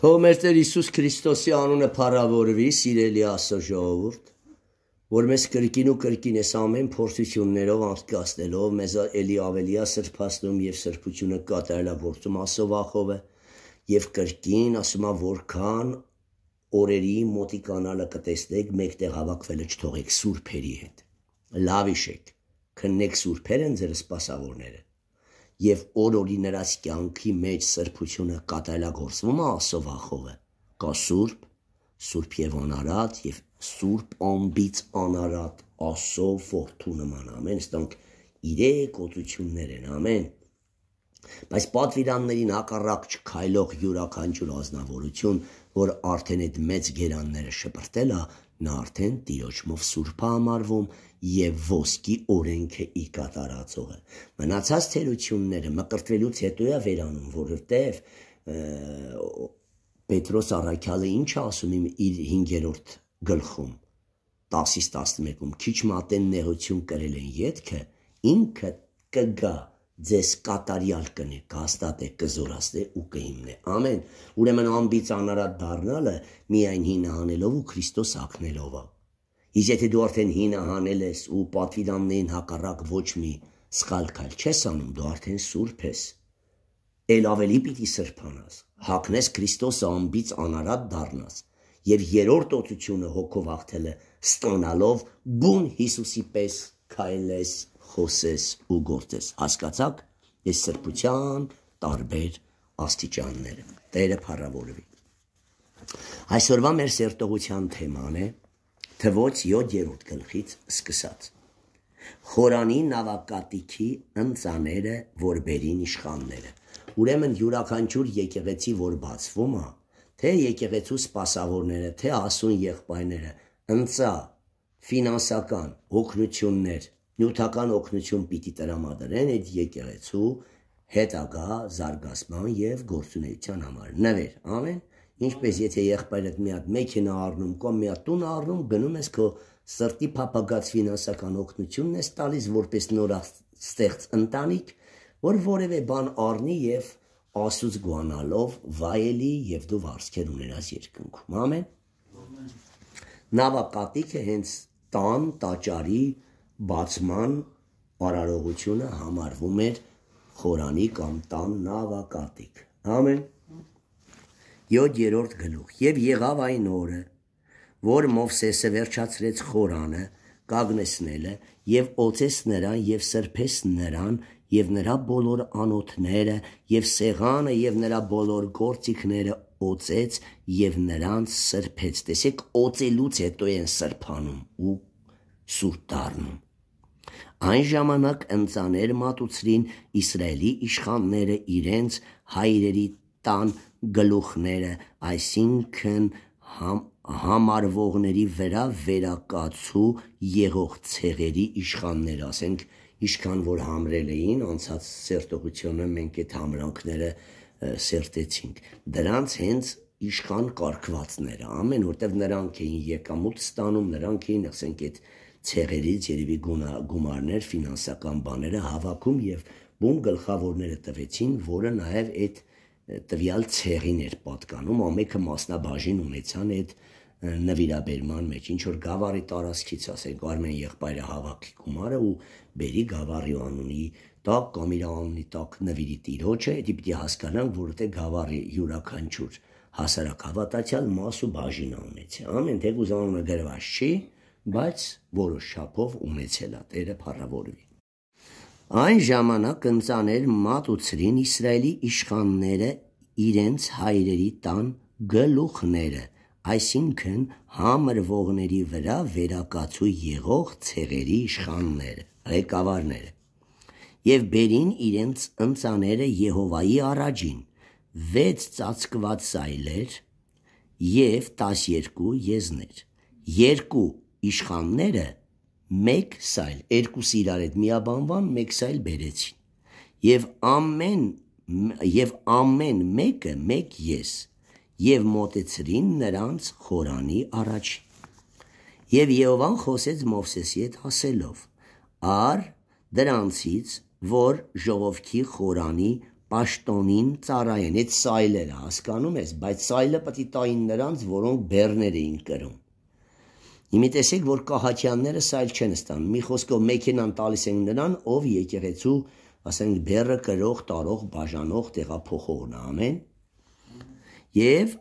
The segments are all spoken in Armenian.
Թող մեր Տեր Հիսուս Քրիստոսի անունը փառավորվի, սիրելի Աստծո ժողովուրդ, որ մեզ կրկին ու կրկին էս ամեն փորձություններով անցկացնելով մեզ էլի ավելի է սրբացնում եւ սրբությունը կատարելավորում ասովախովը եւ կրկին ասում է որքան օրերի մոտիկանալը կտեսնեք մեկտեղ հավաքվելը չթողեք սուրբերի հետ լավ իշեք քննեք սուրբերն ձեր սпасավորները եւ օր-օրի նրանց կյանքի մեջ սրբությունը կատարելագործվում է ասովախովը։ Կա սուրբ, սուրբ եւ անարատ եւ սուրբ ամբից անարատ ասով որդու նման ամեն ստոնք իրեք օծություններ են ամեն բայց պատվիրաններին հակառակ չքայլող յուրաքանչյուր ազնավորություն, որ արդեն այդ մեծ գերանները շփրտել է, Նա արդեն տիրոջմով սուրբա համարվում եւ ոսկի օրենքը ի կատարածող է։ Մնացած թերությունները մկրտվելուց հետո է վերանում, որովհետեւ Պետրոս Արաքյալը ինչ ասում իմ իր 5-րդ գլխում 10-ից 11-ում քիչ մատեն նեղություն կրել են յետքը ինքը կգա կգ ձեզ կատարյալ կնե, կհաստատե, կզորաստե ու կհիմնե։ Ամեն, ուրեմն ամբից անարատ դառնալը միայն հինահանելով ու Քրիստոս ակնելով է։ Իսկ եթե դու արդեն հինահանել ես ու պատվիրաններին հակառակ ոչ մի սխալ քայլ չես անում, դու արդեն սուրբ ես։ Էլ ավելի պիտի սրբանաս, հակնես Քրիստոս ամբից անարատ դառնաս։ Եվ երրորդ օծությունը հոգով հաղթելը ստանալով բուն Հիսուսի պես քայլես խոսես ու գործես։ Հասկացաք, այս սրբության տարբեր աստիճանները։ Տերը փառավորվի։ Այսօրվա մեր սերտողության թեման է թվոց 7-րդ գլխից սկսած։ Խորանի նավակատիքի ընծաները, որ բերին իշխանները։ Ուրեմն յուրաքանչյուր եկեղեցի, որ բացվում է, թե եկեղեցու սպասավորները, թե ասուն եղբայրները, ընծա, ֆինանսական օգնություններ, նյութական օգնություն պիտի տրամադրեն այդ եկեղեցու հետագա զարգացման եւ գործունեության համար։ Նվեր, ամեն, ինչպես եթե եղբայրդ մի հատ մեքենա առնում կամ մի հատ տուն առնում, գնում ես քո սրտի փապագած ֆինանսական օգնությունն ես տալիս որպես նոր ստեղծ ընտանիք, որ որևէ բան առնի եւ ասուց գոանալով վայելի եւ դու վարսքեր ունենաս երկնքում։ Ամեն։ Նավապատիկը հենց տան, տաճարի, բացման արարողությունը համարվում էր խորանի կամ տան նավակատիկ։ Ամեն 7-րդ գլուխ եւ եղավ այն օրը, որ Մովսեսը վերջացրեց խորանը, կագնեսնելը եւ օծես նրան եւ սրբես նրան եւ նրա բոլոր անոթները եւ սեղանը եւ նրա բոլոր գործիքները օծեց եւ նրանց սրբեց։ Տեսեք, օծելուց հետո են սրբանում ու սուրբ դառնում։ Այն ժամանակ ընծաներ մատուցրին Իսրայելի իշխանները իրենց հայրերի տան գլուխները, այսինքն համ, համարվողների վրա վերակացու եղող ցեղերի իշխաններ, ասենք, իշքան որ համրել էին, անցած սերտողությունը մենք այդ համրանքները սերտեցինք։ Դրանց հենց իշխան կարկվածները, ամեն որտեվ նրանք էին եկամուտ ստանում, նրանք էին, ասենք, այդ ցեղերից երևի գումարներ, ֆինանսական բաները հավաքում եւ բուն գլխավորները տվեցին, որը նաեւ այդ տվյալ ցեղին էր պատկանում, ամեքը մասնաբաժին ունեցան այդ նվիրաբերման մեջ, ինչ որ գավառի տարածքից ասենք Արմեն եղբայրը հավաքի գումարը ու բերի գավառի անունի տակ կամ իր անունի տակ նվիրի տիրոջը, դա պիտի հասկանանք, որովհետեւ գավառի յուրաքանչյուր հասարակ հավատացյալ մաս ու բաժին ունեցի։ Ամեն տեղ ուզանում է գրված չի, բայց որոշ չափով ունեցել է Տերը փառավորվի։ Այն ժամանակ ընծաներ մատուցրին Իսրայելի իշխանները իրենց հայրերի տան գլուխները, այսինքն համրվողների վրա վերակացու եղող ցեղերի իշխանները, ղեկավարները։ Եվ բերին իրենց ընծաները Եհովայի առաջին 6 ծածկված սայլեր եւ 12 եզներ, 2 իշխանները մեկ սայլ, երկուսը իրար հետ միաբանվան, մեկ սայլ բերեցին։ Եվ ամեն եւ ամեն մեկը մեկ ես եւ մոտեցրին նրանց խորանի առաջ։ Եվ Եհովան խոսեց Մովսեսի հետ ասելով. Ար դրանցից, որ ժողովքի խորանի պաշտոնին ծառայեն, այդ սայլերը հասկանում ես, բայց սայլը պետք է տային նրանց, որոնք բեռներ էին կրում Իմի տեսեք, որ կահաչյանները սա էլ չեն ստանում։ Մի խոսքով մեքենան տալիս են նրան, ով եկեղեցու, ասենք, բերը կրող, տարող, բաժանող, տեղափոխողն է, ամեն։ Եվ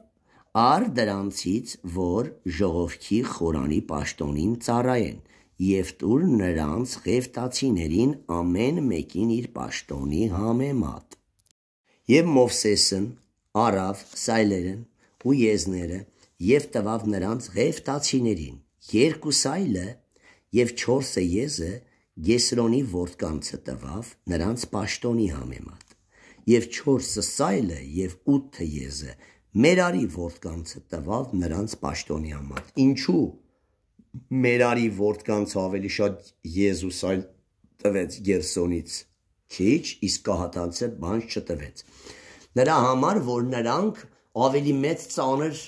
ար դրանցից, որ ժողովքի խորանի պաշտոնին ծառայեն եւ տուր նրանց ղևտացիներին ամեն մեկին իր պաշտոնի համեմատ։ Եվ Մովսեսն արավ սայլերն ու եզները եւ տվավ նրանց ղևտացիներին երկու սայլը եւ 4 եզը Գեսրոնի որդկանցը տվավ նրանց պաշտոնի համեմատ եւ 4 սայլը եւ 8 եզը Մերարի որդկանցը տվավ նրանց պաշտոնի համար ինչու Մերարի որդկանցը ավելի շատ Եզուս այլ տվեց Գերսոնից քիչ իսկ հատանցը բան չտվեց նրա համար որ նրանք ավելի մեծ ծանր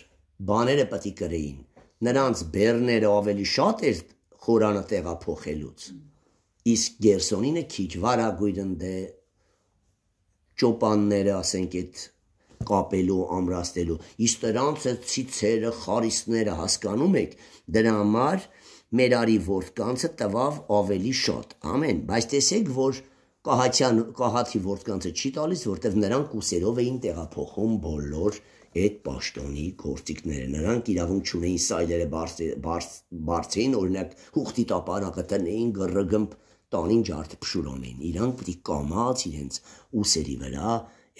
բաները պետք կրեին նրանց բեռները ավելի շատ էր խորանը տեղափոխելուց իսկ Գերսոնինը քիչ վարագույրնդե ճոպանները ասենք այդ կապելու, ամրաստելու։ Իսկ դրանց այդ ցիցերը, խարիսները հասկանում եք, դրա համար մեր արի ворթկանցը տվավ ավելի շատ։ Ամեն, բայց տեսեք, որ կահաչյան կահաթի ворթկանցը չի տալիս, որտեվ նրանք ուսերով էին տեղափոխում բոլոր այդ պաշտոնի գործիքները։ Նրանք իրավունք չունեին սայլերը բարձեին, օրինակ հուխտի տապանակը տնեին գրգմբ տանին ջարդը փշուրոնեին։ Իրանք պիտի կամած իրենց ուսերի վրա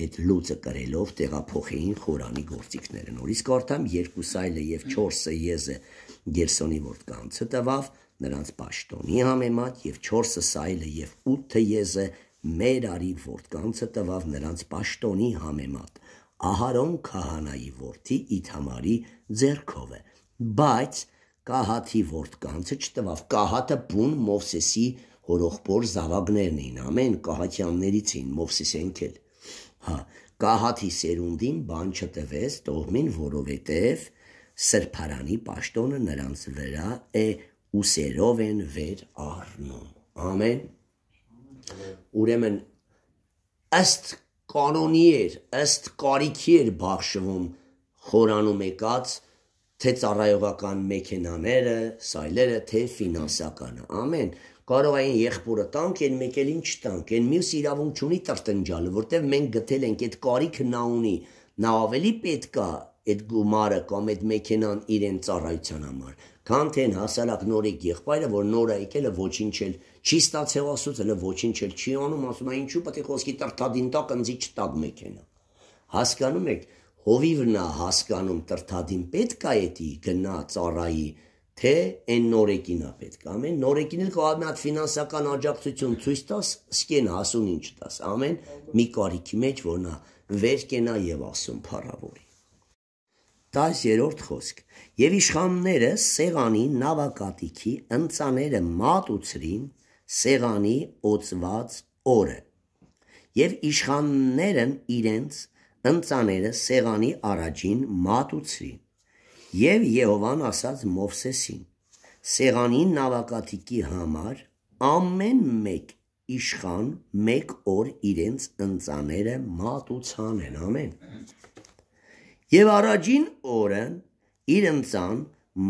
այդ լույսը կրելով տեղափոխեին խորանի գործիքները։ Նորից կարդամ երկու սայլը եւ 4-ը եզը Գերսոնի որդկանցը տվավ նրանց պաշտոնի համեմատ եւ 4-ը սայլը եւ 8-ը եզը մեր արի որդկանցը տվավ նրանց պաշտոնի համեմատ Ահարոն քահանայի որդի Իթամարի ձեռքով է, բայց Կահաթի ворդ կանցը չտվավ։ Կահաթը բուն Մովսեսի հորողբոր զավակներն էին, ամեն կահաթյաններից էին Մովսեսենքել։ Հա, Կահաթի սերունդին բան չտվեց Տողմին, որովհետև սրբարանի պաշտոնը նրանց վրա է ուսերով են վեր առնում։ Ամեն։ Ուրեմն ըստ կանոնի էր, ըստ կարիքի էր բախշվում խորանում եկած թե ծառայողական մեքենաները, սայլերը, թե ֆինանսականը։ Ամեն կարող այն եղբորը տանք, այն մեկ էլ ինչ տանք, այն մյուս իրավունք չունի տրտնջալը, որտեվ մենք գտել ենք այդ կարիքը նա ունի, նա ավելի պետք է այդ գումարը կամ այդ մեքենան իրեն ծառայության համար, քան թե հասարակ նորիկ եղբայրը, որ նորա եկել է ոչինչ էլ Չի ստացել ասուց, հələ ոչինչ էլ չի անում, ասում է ինչու պետք է խոսքի տրթադինտակ ընձի չտակ մեքենա։ Հասկանում եք, հովիվն է հասկանում տրթադին պետք է էդի գնա ծառայի, թե այն նորեկին է պետք։ Ամեն նորեկին էլ կարող է հատ ֆինանսական աջակցություն ցույց տաս, սկեն հասուն ինչ տաս։ Ամեն մի կարիքի մեջ որ նա վեր կենա եւ ասում փառավորի։ 10-րդ խոսք. Եվ իշխանները սեղանի նավակատիքի ընծաները մատուցրին սեղանի օծված օրը։ Եվ իշխաններն իրենց ընծաները սեղանի առաջին մատուցին։ Եվ Եհովան ասաց Մովսեսին. Սեղանի նավակատիկի համար ամեն մեկ իշխան մեկ օր իրենց ընծաները մատուցան են, ամեն։ Եվ առաջին օրը իր ընծան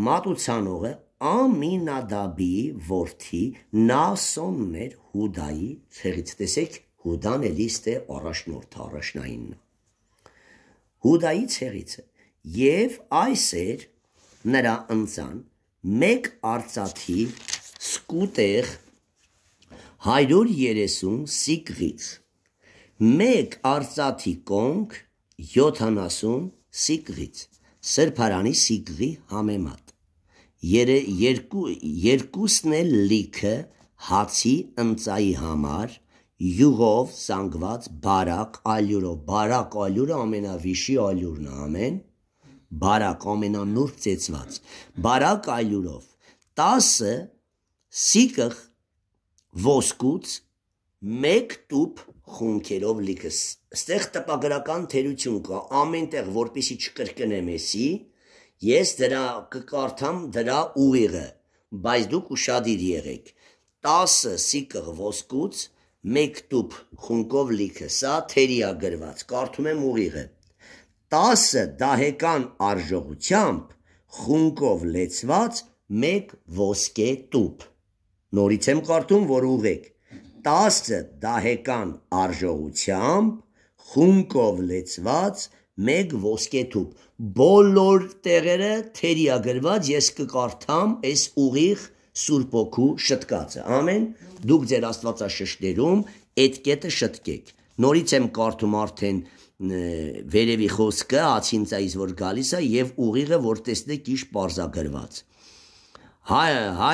մատուցանողը Ամինադաբի որդի Նասոնն էր Հուդայի ցեղից։ Տեսեք, Հուդան էլիստ է առաջնորդը, առաջնայինն։ Հուդայի ցեղից է։ Եվ այս էր նրա ընձան մեկ արծաթի սկուտեղ 130 սիկղից։ Մեկ արծաթի կոնք 70 սիկղից։ Սրբարանի սիկղի համեմատ երկու երկուսն էլ լիքը հացի ընծայի համար յուղով զանգված բարակ ալյուրով բարակ ալյուրը ամենավիշի ալյուրն է ամեն բարակ ամենանուրբ ծեծված բարակ ալյուրով 10 սիկը ոսկուց մեկ տուփ խունքերով լիքս ստեղ տպագրական թերություն կա ամենտեղ որpիսի չկրկնեմ էսի Ես դրա կկարդամ դրա ուղիղը, բայց դուք ուրشادիր եղեք։ 10 սիկղ ոսկուց մեկ տուփ խունկով լիքը, սա թերիա գրված, կարդում եմ ուղիղը։ 10 դահեկան արժողությամբ խունկով լեցված մեկ ոսկե տուփ։ Նորից եմ կարդում, որ ուղեք։ 10 դահեկան արժողությամբ խունկով լեցված մեկ ոսկե թուփ։ Բոլոր տեղերը թերիագրված ես կկարդամ այս ուղիղ Սուրբ ոգու շտկածը։ Ամեն։ Դուք ձեր Աստվածաշշտերում այդ կետը շտկեք։ Նորից եմ կարդում արդեն վերևի խոսքը ացինցայից որ գալիս է եւ ուղիղը որ տեսնեք ինչ բարձագրված։ Հայ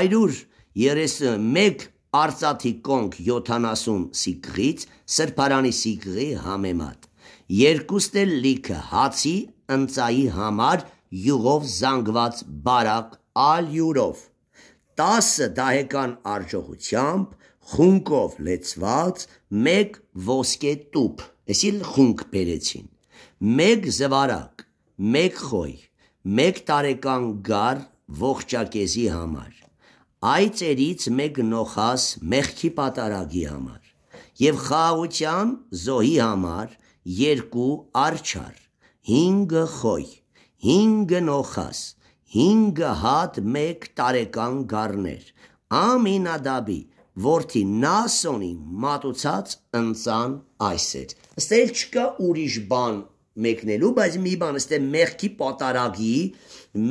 131 արծաթի կոնք 70 սիկղից սրբարանի սիկղի համեմատ երկուսն էլ լիքը հացի ընծայի համար յուղով զանգված բարակ ալյուրով 10 դահեկան արժողությամբ խունկով լեցված մեկ ոսկե տուփ այսին խունկ բերեցին մեկ զվարակ մեկ խոյ մեկ տարեկան գար ողջակեզի համար այծերից մեկ նոխաս մեղքի պատարագի համար եւ խաղաղության զոհի համար երկու արչար, հինգը խոյ, հինգը նոխաս, հինգը հատ մեկ տարեկան գարներ, ամինադաբի, որդի նասոնի մատուցած ընծան այս էր։ Ստել չկա ուրիշ բան մեկնելու, բայց մի բան ստե մեղքի պատարագի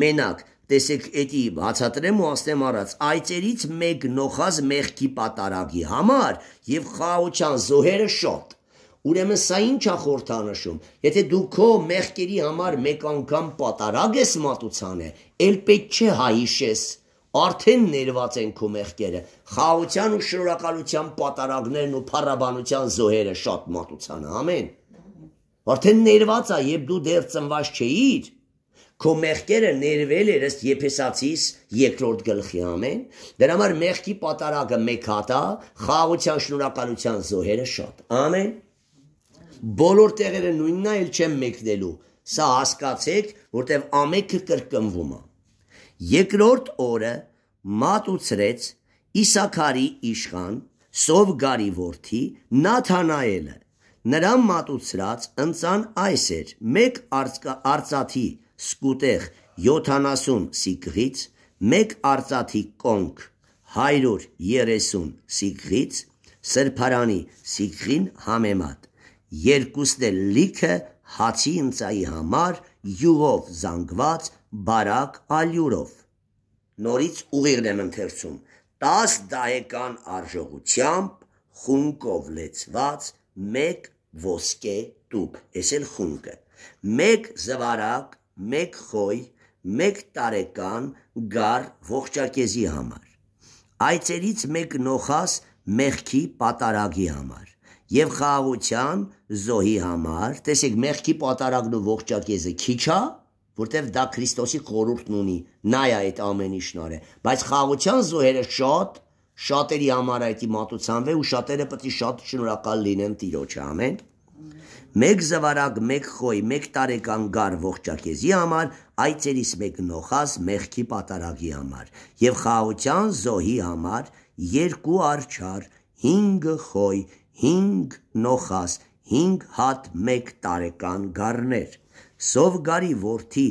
մենակ, տեսեք էտի հացատրեմ ու աստեմ առած, այցերից մեկ նոխազ մեղքի պատարագի համար և խաղոչան զոհերը շոտ։ Ուրեմն սա ի՞նչ է խորթանշում։ Եթե դու քո մեղքերի համար մեկ անգամ պատարագ ես մատուցանը, ել պետք չէ հայիշես։ Արդեն ներված են քո մեղքերը։ Խաղաղության ու շնորհակալության պատարագներն ու փառաբանության զոհերը շատ մատուցան, ամեն։ Արդեն ներված է, երբ դու դեռ ծնված չէիր, քո մեղքերը ներվել էր ըստ Եփեսացիս երկրորդ գլխի ամեն։ Դրա համար մեղքի պատարագը մեկ հատ է, խաղաղության շնորհակալության զոհերը շատ։ Ամեն բոլոր տեղերը նույնն է, ել չեմ մեկնելու։ Սա հասկացեք, որտեղ ամեքը կրկնվում է։ Երկրորդ օրը մատ ուծրեց Իսակարի իշխան, Սով գարի որդի, Նաթանայելը։ Նրան մատուցրած ընցան այս էր. մեկ արծաթի սկուտեղ 70 սիկղից, մեկ արծաթի կոնք 130 սիկղից, սրբարանի սիկղին համեմատ երկուսն էլ լիքը հացի ընծայի համար յուղով զանգված բարակ ալյուրով։ Նորից ուղիղն եմ ընթերցում։ 10 դահեկան արժողությամբ խունկով լեցված մեկ ոսկե տուփ, էս էլ խունկը։ Մեկ զվարակ, մեկ խոյ, մեկ տարեկան գար ողջակեզի համար։ Այծերից մեկ նոխաս մեղքի պատարագի համար եւ խաղաղության զոհի համար, տեսեք, մեղքի պատարագն ու ողջակեզը քիչ է, որտեվ դա Քրիստոսի խորհուրդն ունի, նայ է այդ ամենի շնորհը, բայց խաղության զոհերը շատ շատերի համար այդ իմատուցանվ է ու շատերը պետք է շատ շնորհակալ լինեն Տիրոջը, ամեն։ Մեկ զվարակ, մեկ խոյ, մեկ տարեկան գար ողջակեզի համար, այցերից մեկ նոխաս մեղքի պատարագի համար եւ խաղության զոհի համար երկու արչար, 5 խոյ, 5 նոխաս 5 հատ 1 տարեկան գառներ։ Սովգարի որդի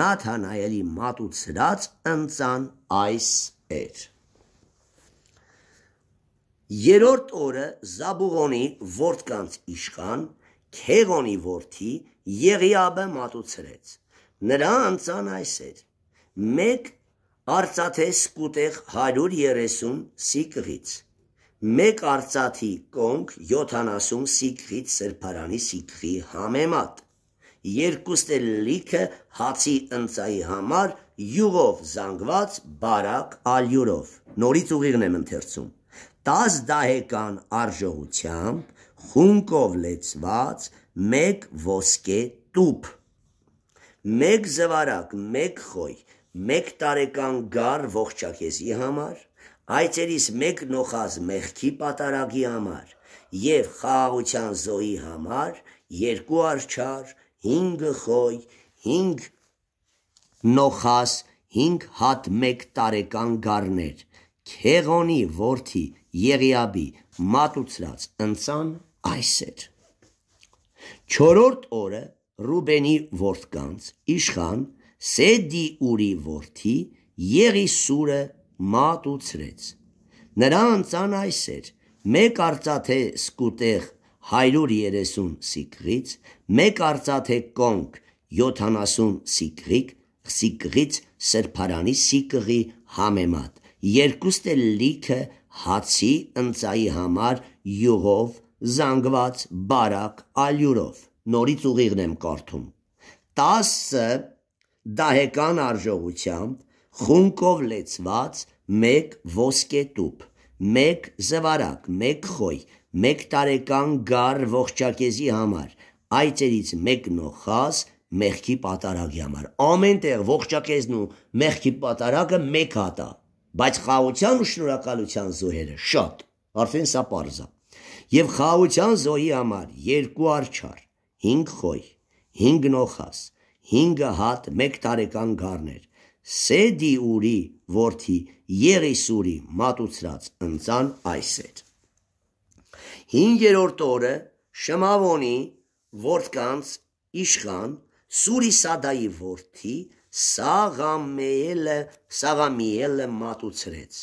Նաթանայելի մատուցրած ընծան այս էր։ Երորդ օրը Զաբուղոնի որդկանց իշխան Քեղոնի որդի Եղիաբը մատուցրեց։ Նրա անցան այս էր. մեկ արծաթե սկուտեղ 130 սիկղից, մեկ արծաթի կոնք 70 սիկվից սրբարանի սիկվի համեմատ։ Երկուստը լիքը հացի ընծայի համար յուղով զանգված բարակ ալյուրով։ Նորից ուղիղն եմ ընթերցում։ 10 դահեկան արժողությամբ խունկով լեցված մեկ ոսկե տուփ։ Մեկ զվարակ, մեկ խոյ, մեկ տարեկան գար ողջակեզի համար Այցերից մեկ նոխազ մեղքի պատարագի համար եւ խաղաղության զոհի համար երկու արչար, 5 խոյ, 5 նոխազ, 5 հատ 1 տարեկան գառներ, քեղոնի worthi Եղիաբի մատուցած ընցան այսեր։ 4-րդ օրը Ռուբենի worth կանց իշխան Սեդի ուրի worthi Եղիսուրը մատ ուծրեց։ Նրանց անայս էր մեկ արծաթե սկուտեղ 130 սիկղից, մեկ արծաթե կոնք 70 սիկղիկ, սիկղից սրբարանի սիկղի համեմատ, երկուստ էլ լիքը հացի ընծայի համար յուղով զանգված բարակ ալյուրով նորից ուղիղն եմ կարդում 10 դահեկան արժողությամբ խունկով լեցված մեկ ոսկետուփ, մեկ զվարակ, մեկ խոյ, մեկ տարեկան գար ողջակեզի համար, այծերից մեկ նոխաս մեղքի պատարագի համար։ Ամեն տեղ ողջակեզն ու մեղքի պատարագը մեկ հատ է, բայց խաղության ու շնորհակալության զոհերը շատ, արդեն սա պարզա։ Եվ խաղության զոհի համար երկու արչար, 5 խոյ, 5 նոխաս, 5 հատ 1 տարեկան գարներ, Սեդիուրի որդի Եղիսուրի մատուցած ընծան այս էր։ 5-րդ օրը Շմավոնի որդկանց Իշխան Սուրիսադայի որդի Սաղամիելը Սաղամիելը մատուցրեց։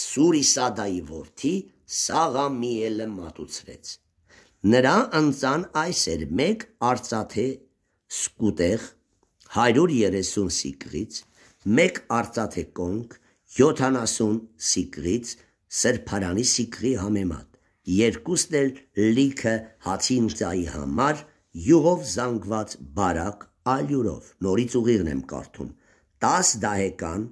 Սուրիսադայի որդի Սաղամիելը մատուցրեց։ Նրա ընծան այս էր մեկ արծաթե սկուտեղ 130 սիկրից, 1 արծաթե կոնք, 70 սիկրից, սրբարանի սիկրի համեմատ, երկուսն էլ լիքը հացին ծայի համար, յուղով զանգված բարակ ալյուրով, նորից ուղիղն եմ կարդում, 10 դահեկան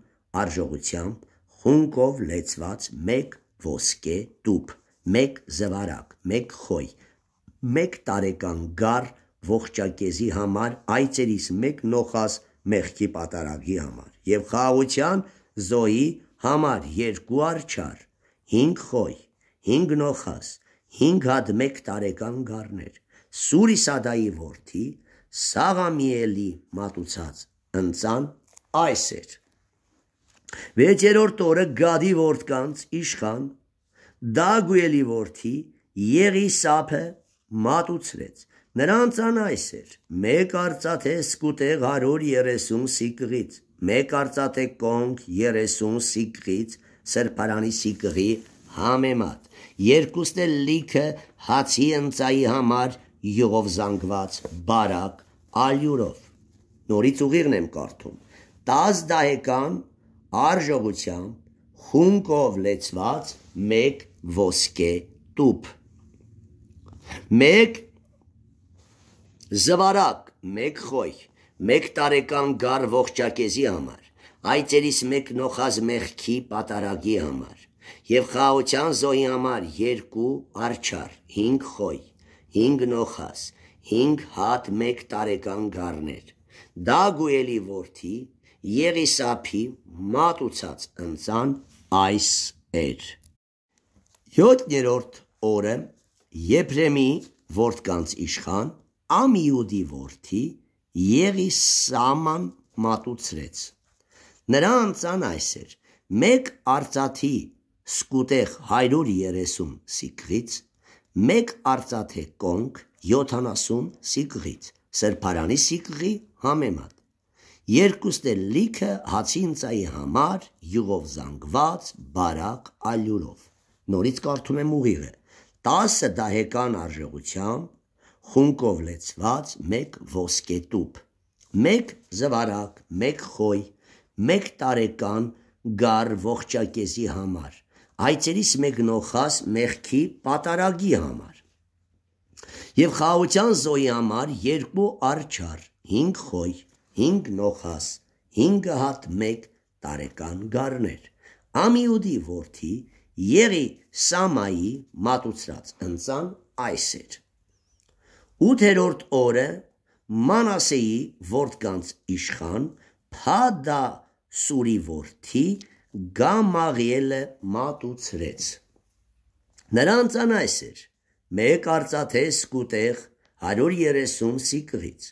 արժողությամբ, խունկով լեցված 1 ոսկե տուփ, 1 զվարակ, 1 խոյ, 1 տարեկան գար ողջակեզի համար այծերից մեկ նոխաս մեղքի պատարագի համար եւ խաղաղության զոհի համար երկու արչար 5 խոյ 5 նոխաս 5 հատ 1 տարեկան գառներ Սուրիսադայի որդի Սաղամիելի մատուցած ընցան այս էր Վեցերորդ օրը գադի որդկանց իշխան Դագուելի որդի Եղիսապը մատուցրեց Նրանց անայս էր մեկ արծաթե սկուտեղ 130 սիկղից, մեկ արծաթե կոնք 30 սիկղից, սրբարանի սիկղի համեմատ, երկուսն էլ լիքը հացի ընծայի համար յուղով զանգված բարակ ալյուրով։ Նորից ուղիղն եմ կարդում։ 10 դահեկան արժողությամբ խունկով լեցված մեկ ոսկե տուփ։ Մեկ Զվարակ, մեկ խոյ, մեկ տարեկան գար ողջակեզի համար, այծերիս մեկ նոխազ մեղքի պատարագի համար, և խաղության զոյի համար երկու արջար, հինգ խոյ, հինգ նոխազ, հինգ հատ մեկ տարեկան գարներ, դա գուելի որդի, եղիսապի մատուցած ընծան այս էր։ Յոթ երորդ օրը Եփրեմի որդկանց իշխան Ամիուդի որդի Եղիսաման մատուցրեց։ Նրա անցան այս էր. մեկ արծաթի սկուտեղ 130 սիկղից, մեկ արծաթե կոնք 70 սիկղից, սրբարանի սիկղի համեմատ։ Երկուսն էլ լիքը հացինցայի համար յուղով զանգված բարակ ալյուրով։ Նորից կարդում եմ ուղիղը։ 10 դահեկան արժողությամբ խունկով լեցված մեկ ոսկետուփ, մեկ զվարակ, մեկ խոյ, մեկ տարեկան գար ողջակեզի համար, այցերից մեկ նոխաս մեղքի պատարագի համար։ Եվ խաղաղության զոյի համար երկու արչար, 5 խոյ, 5 նոխաս, 5 հատ 1 տարեկան գարներ։ Ամիուդի որդի Եղի Սամայի մատուցած ընծան այս էր։ 8-րդ օրը Մանասեի որդկանց իշխան Փադա Սուրի որդի Գամաղիելը մատուցրեց։ Նրանց անայս էր մեկ արծաթե սկուտեղ 130 սիկղից,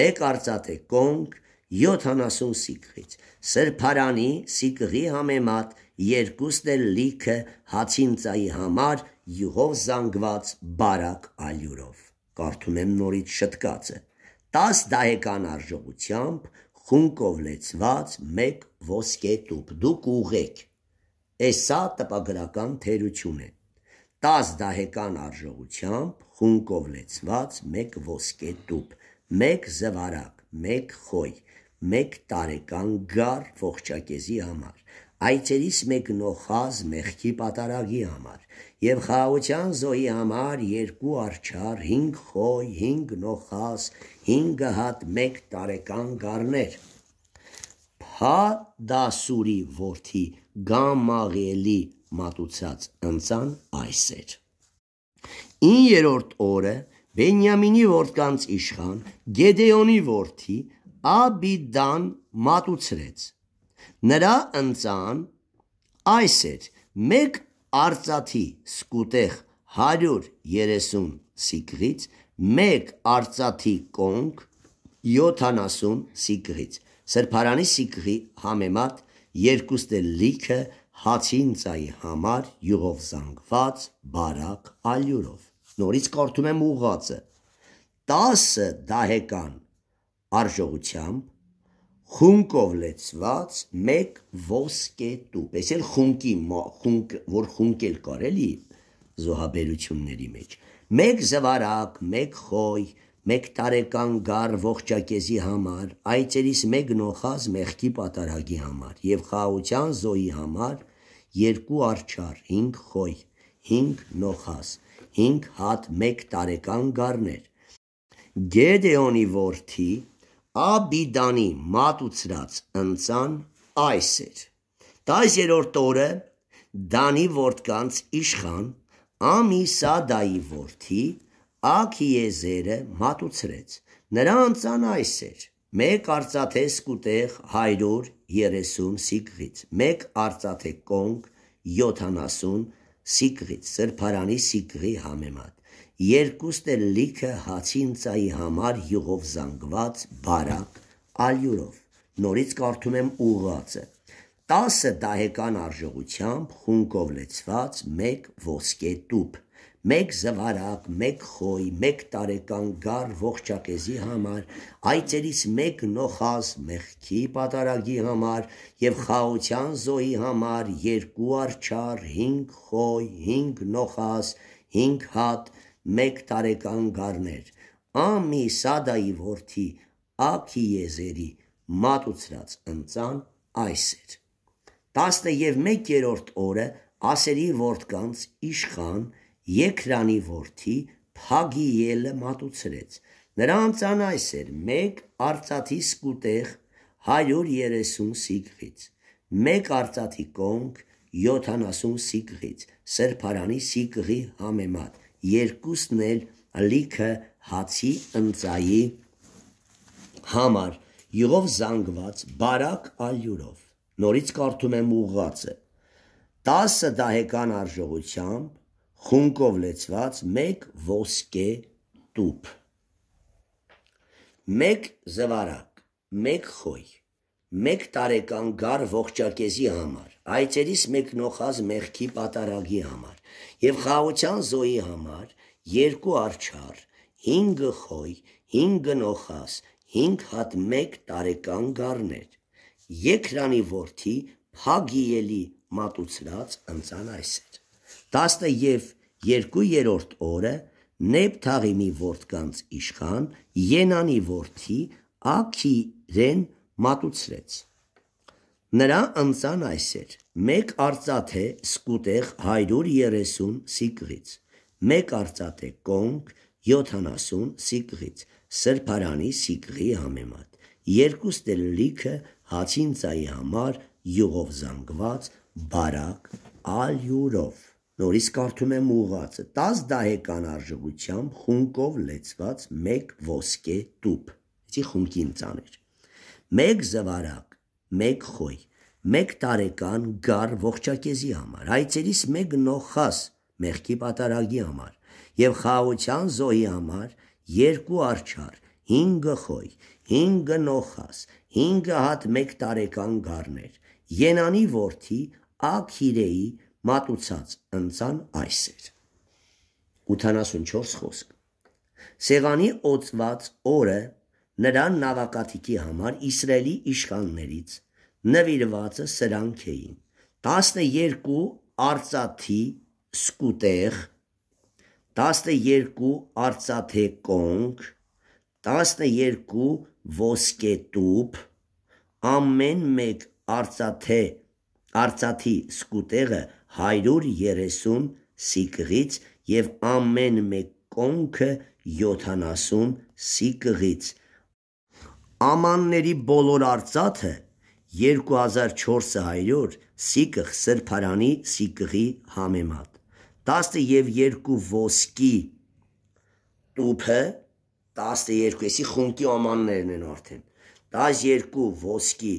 մեկ արծաթե կոնք 70 սիկղից, սրբարանի սիկղի համեմատ երկուսն էլ լիքը հացինցայի համար յուղով զանգված բարակ ալյուրով կարդում եմ նորից շտկացը, 10 դահեկան արժողությամբ խունկով լեցված մեկ ոսկետուփ դուք ուղեք։ Էսա տպագրական թերություն է։ 10 դահեկան արժողությամբ խունկով լեցված մեկ ոսկետուփ, մեկ զվարակ, մեկ խոյ, մեկ տարեկան գար ողջակեզի համար, այցերից մեկ նոխազ մեղքի պատարագի համար, եւ խաղաղության զոհի համար 2 արչար, 5 խոյ, 5 նոխաս, 5 հատ 1 տարեկան գառներ։ Փադասուրի worth-ի գամաղելի մատուցած ընցան այս էր։ 9-րդ օրը Բենյամինի որդկանց իշխան Գեդեոնի որդի Աբիդան մատուցրեց։ Նրա ընծան այս էր մեկ արծաթի սկուտեղ 130 սիկղից, մեկ արծաթի կոնք 70 սիկղից։ Սրբարանի սիկղի համեմատ երկուստ է լիքը հացինցայի համար յուղով զանգված բարակ ալյուրով։ Նորից կարդում եմ ուղղացը։ 10 դահեկան արժողությամբ խունկով լեցված մեկ ոսկե տուփ։ Էս էլ խունկի, խունկ, որ խունկ էլ կար էլի զոհաբերությունների մեջ։ Մեկ զվարակ, մեկ խոյ, մեկ տարեկան գար ողջակեզի համար, այծերից մեկ նոխազ մեղքի պատարագի համար եւ խաղաղության զոհի համար երկու արչար, 5 խոյ, 5 նոխազ, 5 հատ 1 տարեկան գարներ։ Գեդեոնի որդի Աբիդանի մատուցրած ընծան այս էր. 10-րդ օրը Դանի որդկանց իշխան Ամիսադայի որդի Աքիեզերը մատուցրեց։ Նրա ընծան այս էր. մեկ արծաթե սկուտեղ 130 սիկղից, մեկ արծաթե կոնք 70 սիկղից, սրբարանի սիկղի համեմատ, երկուստ էլ լիքը հացին ծայի համար յուղով զանգված բարակ ալյուրով։ Նորից կարդում եմ ուղացը։ 10 դահեկան արժողությամբ խունկով լեցված մեկ ոսկե տուփ, մեկ զվարակ, մեկ խոյ, մեկ տարեկան գար ողջակեզի համար, այծերից մեկ նոխազ մեղքի պատարագի համար եւ խաղության զոհի համար երկու արչար, 5 խոյ, 5 նոխազ, 5 հատ մեկ տարեկան գարներ, ամի սադայի որդի ակի եզերի մատուցրած ընծան այս էր։ Տասնը և մեկ երորդ օրը ասերի որդկանց իշխան եկրանի որդի պագի ելը մատուցրեց։ Նրա ընծան այս էր մեկ արծաթի սկուտեղ 130 սիգղից, մեկ արծաթի կոնք 70 սիգղից, սրպարանի սիգղի համեմատ, երկուսն էլ լիքը հացի ընծայի համար յուղով զանգված բարակ ալյուրով նորից կարդում եմ ուղղացը 10 դահեկան արժողությամբ խունկով լեցված մեկ ոսկե տուփ մեկ զվարակ մեկ խոյ մեկ տարեկան գար ողջակեզի համար այցերից մեկ նոխազ մեղքի պատարագի համար եւ խաղացան զոյի համար երկու արչար, 5 խոյ, 5 գնոխաս, 5 հատ 1 տարեկան գառներ։ Եքրանի worth-ի փագիելի մատուցրած ընցան այսեր։ 10 եւ 2-րդ օրը Նեփթաղիմի worth-կանց իշխան Ենանի worth-ի Աքիրեն մատուցրեց։ Նրա ընծան այս էր. մեկ արծաթե սկուտեղ 130 սիկղից, մեկ արծաթե կոնք 70 սիկղից, սրբարանի սիկղի համեմատ, երկու ստելլիքը հացին ծայի համար յուղով զանգված բարակ ալյուրով։ Նորից կարդում եմ ուղացը, 10 դահեկան արժողությամբ խունկով լեցված մեկ ոսկե տուփ, իցի խունկին ծաներ։ Մեկ զվարակ մեկ խոյ, մեկ տարեկան գար ողջակեզի համար, հայցերիս մեկ նոխաս մեղքի պատարագի համար և խաղաղության զոհի համար երկու արջար, հինգը խոյ, հինգը նոխաս, հինգը հատ մեկ տարեկան գարներ, ենանի որդի աքիրեի մատուցած ընցան այս էր։ 84 խոսք։ Սեղանի օծված օրը Նրան նավակաթիկի համար Իսրայելի իշխաններից նվիրվածը սրանք էին. 12 արծաթի սկուտեղ, 12 արծաթե կոնք, 12 ոսկետուփ, ամեն մեկ արծաթե արծաթի սկուտեղը 130 սիկղից եւ ամեն մեկ կոնքը 70 սիկղից Ամանների բոլոր արծաթը 2400 սիկղ սրբարանի սիկղի համեմատ 10 եւ 2 ոսկի տուփը 12 էսի խունկի ամաններն են արդեն 12 ոսկի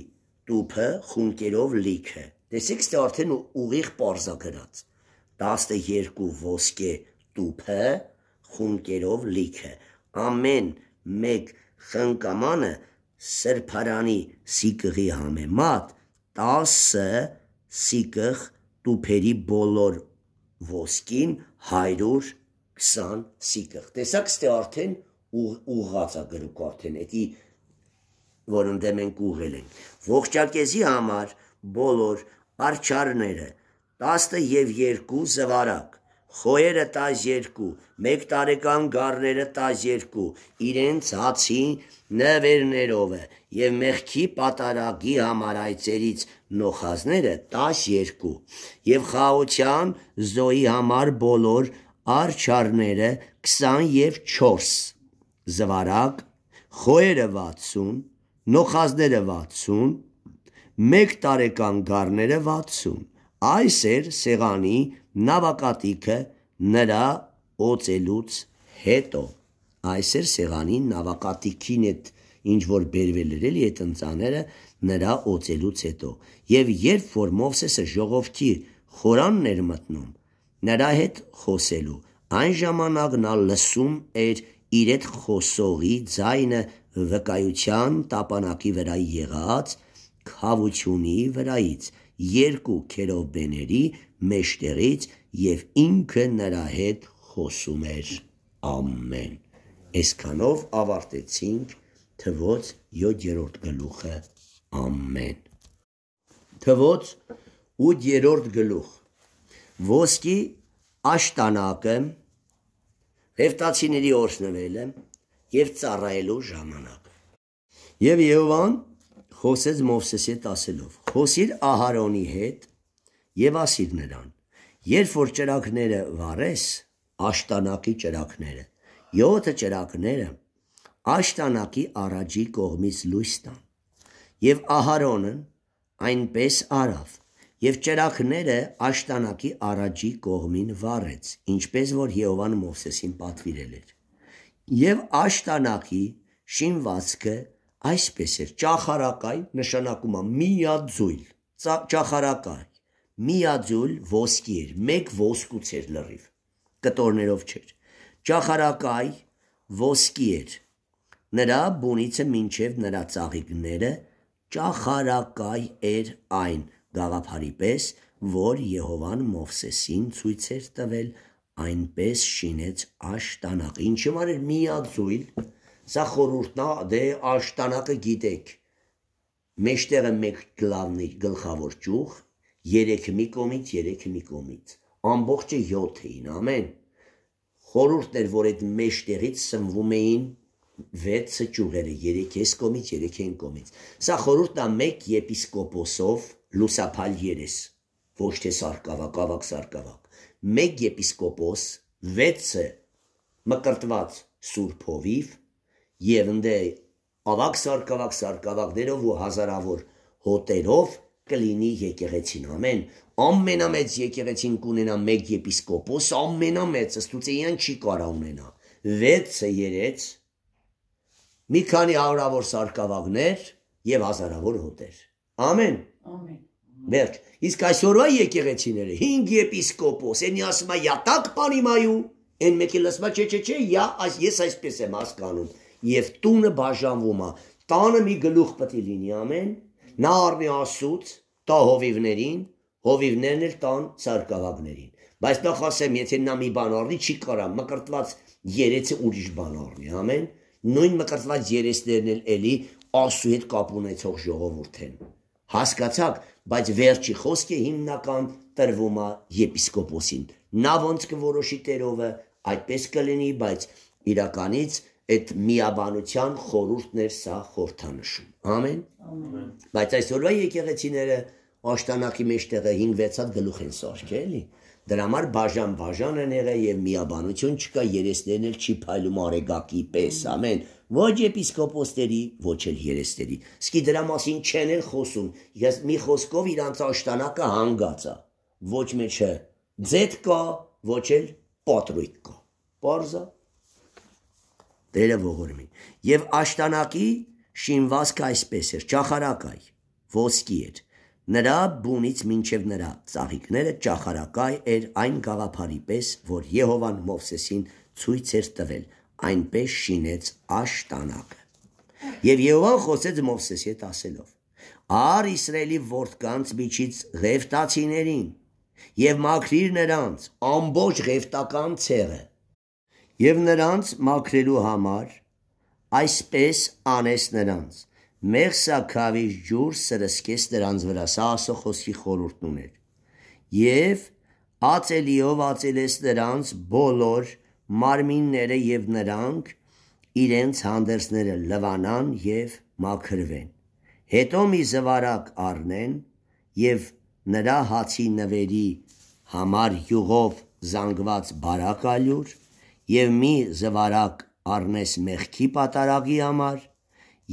տուփը խունկերով լիքը տեսեք ստե արդեն ուղիղ parza գրած 12 ոսկե տուփը խունկերով լիքը ամեն մեկ խնկամանը սրբարանի սիկղի համեմատ 10 սիկղ տուփերի բոլոր ոսկին 120 սիկղ։ Տեսակ ստե արդեն ուղղացա գրուկ արդեն, էդի որ ընդեմ ենք ուղել ենք։ Ողջակեզի համար բոլոր արչարները 10 եւ 2 զվարակ խոյերը 12, 1 տարեկան գառները 12, իրենց հացի նվերներով է եւ մեղքի պատարագի համար այծերից նոխազները 12 եւ խաղության զոյի համար բոլոր արչարները 20 եւ 4 զվարակ խոյերը 60 նոխազները 60 1 տարեկան գառները 60 Այս էր սեղանի նավակատիկը նրա օծելուց հետո։ Այս էր սեղանի նավակատիկին այդ ինչ որ բերվել էր էլի այդ ընծաները նրա օծելուց հետո։ Եվ երբ որ Մովսեսը ժողովքի խորանն էր մտնում նրա հետ խոսելու, այն ժամանակ նա լսում էր իր այդ խոսողի ձայնը վկայության տապանակի վրա եղած խավությունի վրայից երկու քերովբեների մեջտեղից եւ ինքը նրա հետ խոսում էր ամեն այսքանով ավարտեցինք թվոց 7-րդ գլուխը ամեն թվոց 8-րդ գլուխ ոսկի աշտանակը հեվտացիների օրսնվելը եւ ծառայելու ժամանակը եւ Եհովան խոսեց Մովսեսի ասելով Խոսիր Ահարոնի հետ եւ ասիր նրան. երբ որ ճրակները վառես, աշտանակի ճրակները, 7 ճրակները աշտանակի առաջի կողմից լույս տան։ Եվ Ահարոնը այնպես արավ, եւ ճրակները աշտանակի առաջի կողմին վառեց, ինչպես որ Եհովան Մովսեսին պատվիրել էր։ Եվ աշտանակի շինվածքը Այսպես էր ճախարակայ նշանակում է միաձույլ։ Ճախարակայ միաձույլ ոսկի էր, մեկ ոսկուց էր լրիվ, կտորներով չէր։ Ճախարակայ ոսկի էր։ Նրա բունիցը մինչև նրա ծաղիկները ճախարակայ էր այն գաղափարի պես, որ Եհովան Մովսեսին ցույց էր տվել, այնպես շինեց աշտանակ։ Ինչ համար էր միաձույլ Սա խորհուրդն է, դե աշտանակը գիտեք։ Մեջտեղը մեկ գլավնի գլխավոր ճյուղ, 3 մի կոմից, 3 մի կոմից։ Ամբողջը 7 էին, ամեն։ Խորհուրդն էր, որ այդ մեջտեղից սնվում էին 6 ճյուղերը, 3 էս կոմից, 3 այն կոմից։ Սա խորհուրդն է մեկ եպիսկոպոսով լուսափալ երես, ոչ թե սարկավակ, ավակ սարկավակ։ Մեկ եպիսկոպոս, 6-ը մկրտված Սուրբ Հովիվ եւ ընդե ավակ սարկավակ սարկավակներով ու հազարավոր հոտերով կլինի եկեղեցին ամեն ամենամեծ եկեղեցին կունենա մեկ եպիսկոպոս ամենամեծ ստուցեյան չի կարա ունենա 6-ը 3 մի քանի հարյուրավոր սարկավակներ եւ հազարավոր հոտեր ամեն ամեն վերջ իսկ այսօրվա եկեղեցիները 5 եպիսկոպոս ենի ասում է յատակ պարիմայու Են մեկի լսվա չէ չէ չէ, ես այսպես եմ հասկանում եւ տունը բաժանվում է։ Տանը մի գլուխ պետք է լինի ամեն, նա առնի ասուց, տա հովիվներին, հովիվներն էլ տան ցարգավագներին։ Բայց նախ ասեմ, եթե նա մի բան առնի, չի կարա մկրտված երեցը ուրիշ բան առնի, ամեն։ Նույն մկրտված երեսներն էլ էլի ասու հետ կապ ունեցող ժողովուրդ են։ Հասկացաք, բայց վերջի խոսքը հիմնական տրվում է եպիսկոպոսին։ Նա ոնց կորոշի տերովը, այդպես կլինի, բայց իրականից այդ միաբանության խորուրդներ սա խորթանշում։ Ամեն։ Ամեն։ Բայց այսօրվա եկեղեցիները աշտանակի մեջտեղը 5-6 հատ գլուխ են սարքել, էլի։ Դրա համար բաժան-բաժան են եղել եւ միաբանություն չկա, երեսներն էլ չի փայլում արեգակի պես, ամեն։ Ոչ եպիսկոպոսների, ոչ էլ երեսների։ Իսկի դրա մասին չեն էլ խոսում։ Ես մի խոսքով իրանց աշտանակը հանգած է։ Ոչ մեջը ձեթ կա, ոչ էլ պատրույկ կա։ Պարզա։ Տերը ողորմի։ Եվ աշտանակի շինվածքը այսպես էր, ճախարակայ, ոսկի էր։ Նրա բունից մինչև նրա ծաղիկները ճախարակայ էր այն գաղափարի պես, որ Եհովան Մովսեսին ցույց էր տվել, այնպես շինեց աշտանակը։ Եվ Եհովան խոսեց Մովսեսի հետ ասելով. Ար Իսրայելի որդկանց միջից ղևտացիներին եւ մաքրիր նրանց ամբողջ ղևտական ցեղը եւ նրանց մաքրելու համար այսպես անես նրանց մեղսակավի ջուր սրսկես նրանց վրա սա ասո խոսքի խորհուրդն ուներ եւ ածելիով ածելես նրանց բոլոր մարմինները եւ նրանք իրենց հանդերձները լվանան եւ մաքրվեն։ Հետո մի զվարակ առնեն եւ նրա հացի նվերի համար յուղով զանգված բարակալյուր եւ մի զվարակ առնես մեղքի պատարագի համար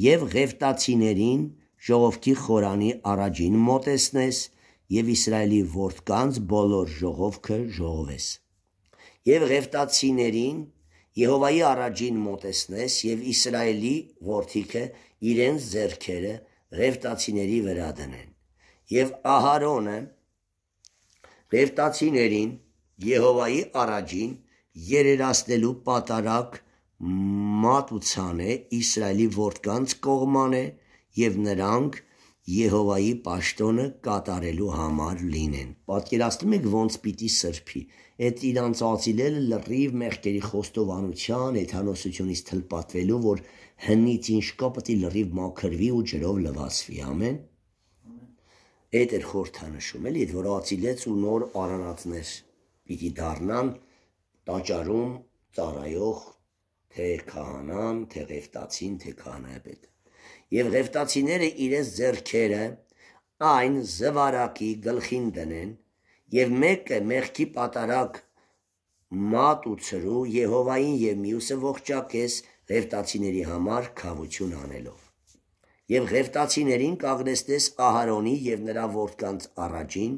եւ ղևտացիներին ժողովքի խորանի առաջին մոտեսնես եւ Իսրայելի որդկանց բոլոր ժողովքը ժողովես եւ ղևտացիներին Եհովայի առաջին մոտեսնես եւ Իսրայելի որդիքը իրենց зерքերը ղևտացիների վրա դնեն եւ Ահարոնը ղևտացիներին Եհովայի առաջին երերացնելու պատարակ մատուցան է Իսրայելի որդկանց կողման է եւ նրանք Եհովայի պաշտոնը կատարելու համար լինեն։ Պատկերացնում եք ոնց պիտի սրբի։ Այդ իրանց ածիլելը լրիվ մեղքերի խոստովանության, եթանոսությունից թլպատվելու, որ հնից ինչ կա պետք է լրիվ մաքրվի ու ջրով լվացվի, ամեն։ Այդ էր խորթանշում, էլի, որ ածիլեց ու նոր արանածներ պիտի դառնան տաճարում ծառայող թե քահանան, թե ղևտացին, թե քահանայապետը։ Եվ ղևտացիները իրենց ձեռքերը այն զվարակի գլխին դնեն եւ մեկը մեղքի պատարակ մատ ու ծրու Եհովային եւ մյուսը ողջակես ղևտացիների համար խավություն անելով։ Եվ ղևտացիներին կաղնեստես Ահարոնի եւ նրա որդկանց առաջին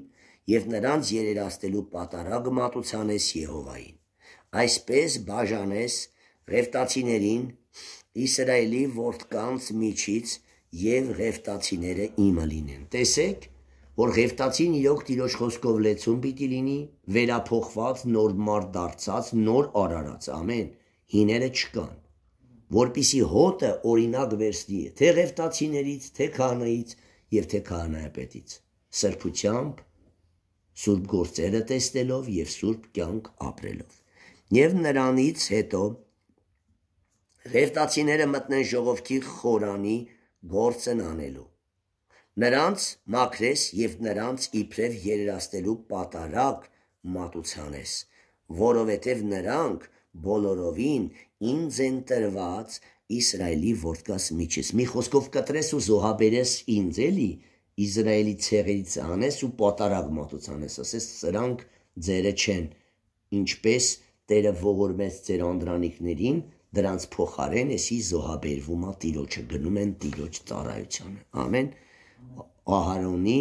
եւ նրանց երերաստելու պատարակ մատուցանես Եհովային։ Այսպես բաժանես ղևտացիներին Իսրայելի որդկանց միջից եւ ղևտացիները իմը լինեն։ Տեսեք, որ ղևտացին իրոք Տիրոջ խոսքով լեցուն պիտի լինի, վերափոխված, նոր մարդ դարձած, նոր արարած, ամեն, հիները չկան, որpիսի հոտը օրինակ վերստի է, թե ղևտացիներից, թե քահանայից եւ թե քահանայապետից։ Սրբությամբ, սուրբ գործերը տեսնելով եւ սուրբ կյանք ապրելով։ Եվ նրանից հետո Ռևտացիները մտնեն ժողովքի խորանի գործն անելու։ Նրանց մաքրես եւ նրանց իբրև երերաստելու պատարակ մատուցանես, որովհետև նրանք բոլորովին ինձ են տրված Իսրայելի որդկաս միջից։ Մի խոսքով կտրես ու զոհաբերես ինձ էլի Իսրայելի ցեղից անես ու պատարակ մատուցանես, ասես սրանք ձերը չեն, ինչպես Տերը ողորմեց ձեր անդրանիկներին, դրանց փոխարեն էսի զոհաբերվում է տիրոջը, գնում են տիրոջ ծառայությանը։ Ամեն Ահարոնի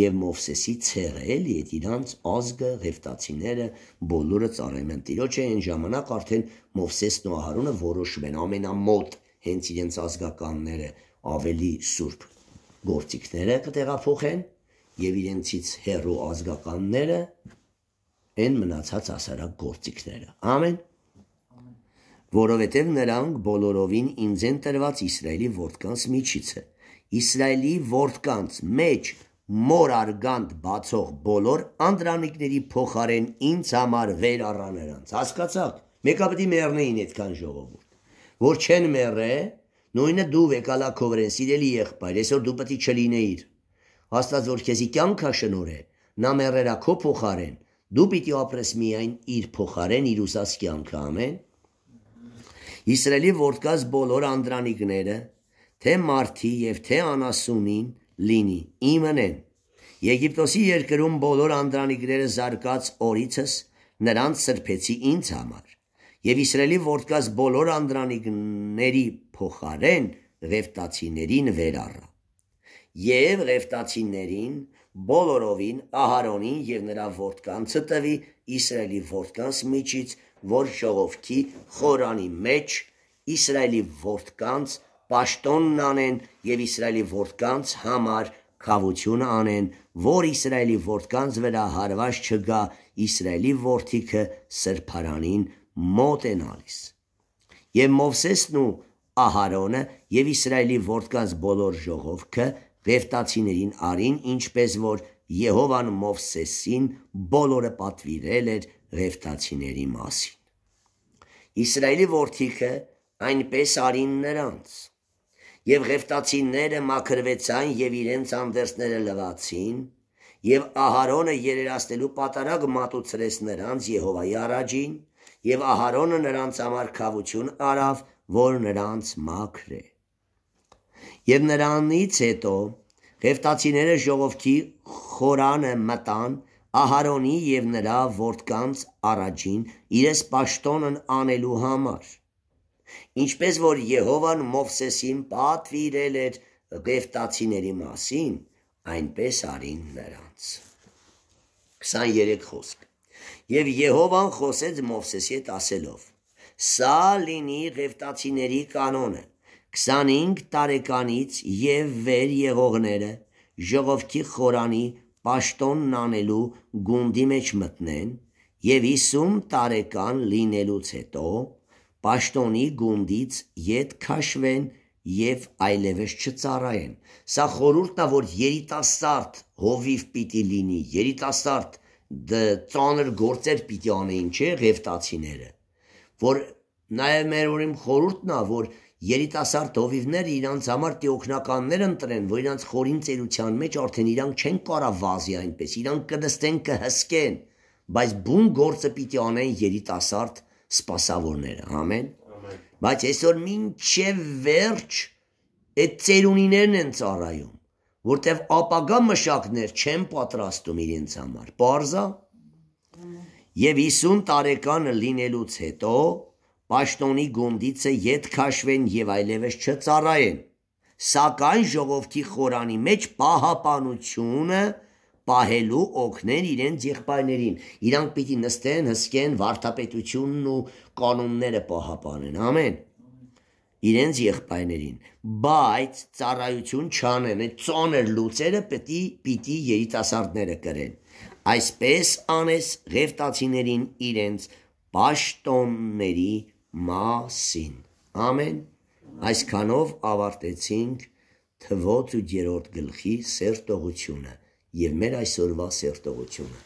եւ Մովսեսի ցեղը էլի այդ իրանց ազգը հեֆտացիները բոլորը ծառայում են տիրոջը այն ժամանակ արդեն Մովսեսն ու Ահարոնը որոշում են ամենամոտ հենց իրենց ազգականները ավելի սուրբ գործիքները կտեղափոխեն եւ իրենցից հերո ազգականները են մնացած ասարակ գործիքները։ Ամեն որովհետև նրանք բոլորովին ինձ են տրված Իսրայելի որդկանց միջից է։ Իսրայելի որդկանց մեջ մոր արգանդ բացող բոլոր անդրանիկների փոխարեն ինձ համար վեր առա նրանց։ Հասկացա՞ք։ Մեկը պետք է մեռնեին այդքան ժողովուրդ, որ չեն մեռե, նույնը դու վեկալա քովրեն, սիրելի եղբայր, այսօր դու պետք չլինեիր։ Աստված որ քեզի կյանքա շնորհե, նա մեռերա քո փոխարեն, դու պիտի ապրես միայն իր փոխարեն իր ուսած կյանքը ամեն Իսրայելի որդկած բոլոր անդրանիկները թե մարտի եւ թե անասունին լինի իմն են Եգիպտոսի երկրում բոլոր անդրանիկները զարկած օրիցս նրանց սրբեցի ինձ համար եւ Իսրայելի որդկած բոլոր անդրանիկների փոխարեն ղևտացիներին վեր առա եւ ղևտացիներին բոլորովին Ահարոնին եւ նրա որդկանցը տվի Իսրայելի որդկանց միջից, որ ժողովքի խորանի մեջ Իսրայելի որդկանց պաշտոնն անեն եւ Իսրայելի որդկանց համար խավություն անեն, որ Իսրայելի որդկանց վրա հարված չգա, Իսրայելի որդիքը սրբարանին մոտ են ալիս։ Եվ Մովսեսն ու Ահարոնը եւ Իսրայելի որդկանց բոլոր ժողովքը Վեֆտացիներին արին, ինչպես որ Եհովան Մովսեսին բոլորը պատվիրել էր Վեֆտացիների մասին։ Իսրայելի որդիքը այնպես արին նրանց։ Եվ Վեֆտացիները մաքրվեցան եւ իրենց անդերսները լվացին, եւ Ահարոնը երերաստելու պատարագ մատուցրեց նրանց Եհովայի առաջին, եւ Ահարոնը նրանց համար խավություն արավ, որ նրանց մաքրեց Եվ նրանից հետո Ղևտացիները ժողովքի խորանը մտան Ահարոնի եւ նրա որդկանց առաջին իրենց պաշտոնն անելու համար։ Ինչպես որ Եհովան Մովսեսին պատվիրել էր Ղևտացիների մասին, այնպես արին նրանց։ 23 խոսք։ Եվ Եհովան խոսեց Մովսեսի հետ ասելով. Սա լինի Ղևտացիների կանոնը 25 տարեկանից եւ վեր եղողները ժողովրդի խորանի պաշտոնն անելու գունդի մեջ մտնեն եւ 50 տարեկան լինելուց հետո պաշտոնի գունդից յետ քաշվեն եւ այլևս չծառայեն։ Սա խորհուրդն է, որ երիտասարդ հովիվ պիտի լինի, երիտասարդ ծանր գործեր պիտի անեին, չէ՞, ղևտացիները։ Որ նաեւ մեր ուրիմ խորհուրդն է, որ երիտասարդ հովիվները իրանց համար տեխնականներ ընտրեն, որ իրանց խորին ծերության մեջ արդեն իրանք չեն կարա վազի այնպես, իրանք կդստեն կհսկեն, բայց բուն գործը պիտի անեն երիտասարդ սպասավորները, ամեն։ Բայց այսօր մինչև վերջ այդ ծերունիներն են ծառայում, որտեվ ապագա մշակներ չեն պատրաստում իրենց համար։ Պարզա։ Եվ 50 տարեկանը լինելուց հետո պաշտոնի գունդիցը յետ քաշվեն եւ այլևս չծառայեն։ Սակայն ժողովրդի խորանի մեջ պահապանությունը պահելու օգներ իրենց եղբայրներին։ Իրանք պիտի նստեն, հսկեն վարդապետությունն ու կանոնները պահապանեն։ Ամեն։ Իրենց եղբայրներին, բայց ծառայություն չանեն, այդ ծոներ լուծերը պիտի պիտի երիտասարդները կրեն։ Այսպես անես ղևտացիներին իրենց պաշտոնների մասին։ Ամեն։ Այսքանով ավարտեցինք թվոց ու երրորդ գլխի սերտողությունը եւ մեր այսօրվա սերտողությունը։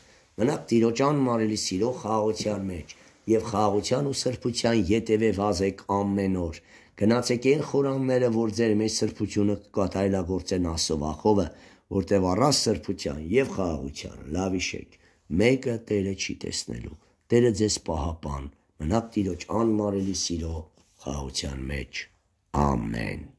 Մնաք Տիրոջ անմարելի սիրո խաղաղության մեջ եւ խաղաղության ու սրբության յետևե վազեք ամեն օր։ Գնացեք այն խորանները, որ ձեր մեջ սրբությունը կկատարելագործեն ասովախովը, որտեվ առանց սրբության եւ խաղաղության լավիշեք մեկը Տերը չի տեսնելու։ Տերը ձեզ պահապան մնաք Տիրոջ անմարելի սիրո խաղաղության մեջ։ Ամեն։